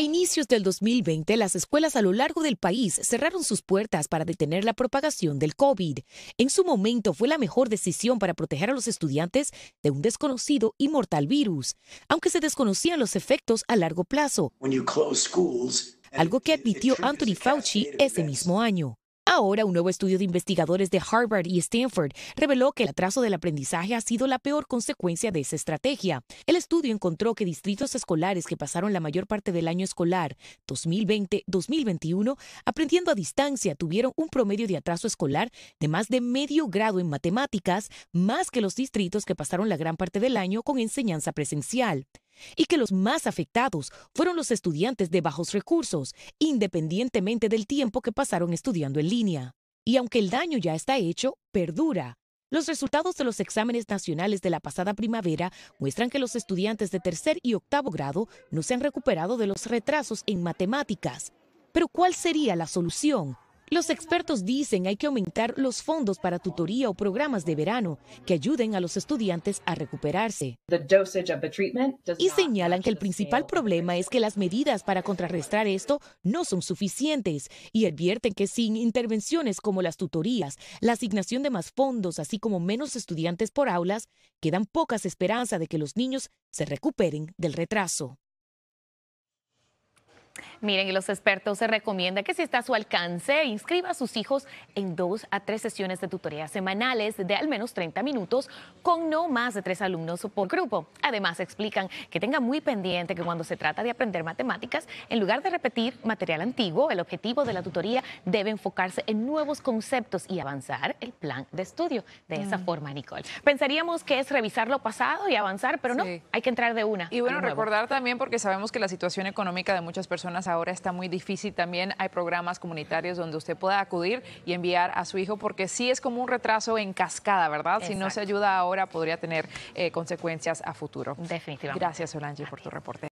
A inicios del 2020, las escuelas a lo largo del país cerraron sus puertas para detener la propagación del COVID. En su momento fue la mejor decisión para proteger a los estudiantes de un desconocido y mortal virus, aunque se desconocían los efectos a largo plazo, algo que admitió Anthony Fauci ese mismo año. Ahora, un nuevo estudio de investigadores de Harvard y Stanford reveló que el atraso del aprendizaje ha sido la peor consecuencia de esa estrategia. El estudio encontró que distritos escolares que pasaron la mayor parte del año escolar 2020-2021 aprendiendo a distancia tuvieron un promedio de atraso escolar de más de medio grado en matemáticas, más que los distritos que pasaron la gran parte del año con enseñanza presencial y que los más afectados fueron los estudiantes de bajos recursos, independientemente del tiempo que pasaron estudiando en línea. Y aunque el daño ya está hecho, perdura. Los resultados de los exámenes nacionales de la pasada primavera muestran que los estudiantes de tercer y octavo grado no se han recuperado de los retrasos en matemáticas. Pero ¿cuál sería la solución? Los expertos dicen hay que aumentar los fondos para tutoría o programas de verano que ayuden a los estudiantes a recuperarse. Y señalan que el principal problema es que las medidas para contrarrestar esto no son suficientes y advierten que sin intervenciones como las tutorías, la asignación de más fondos, así como menos estudiantes por aulas, quedan pocas esperanzas de que los niños se recuperen del retraso. Miren, y los expertos se recomienda que si está a su alcance, inscriba a sus hijos en dos a tres sesiones de tutoría semanales de al menos 30 minutos con no más de tres alumnos por grupo. Además, explican que tenga muy pendiente que cuando se trata de aprender matemáticas, en lugar de repetir material antiguo, el objetivo de la tutoría debe enfocarse en nuevos conceptos y avanzar el plan de estudio. De esa mm. forma, Nicole. Pensaríamos que es revisar lo pasado y avanzar, pero no, hay que entrar de una. Y bueno, recordar también porque sabemos que la situación económica de muchas personas ahora está muy difícil. También hay programas comunitarios donde usted pueda acudir y enviar a su hijo, porque sí es como un retraso en cascada, ¿verdad? Si no se ayuda ahora, podría tener eh, consecuencias a futuro. Definitivamente. Gracias, Solange, por tu reporte.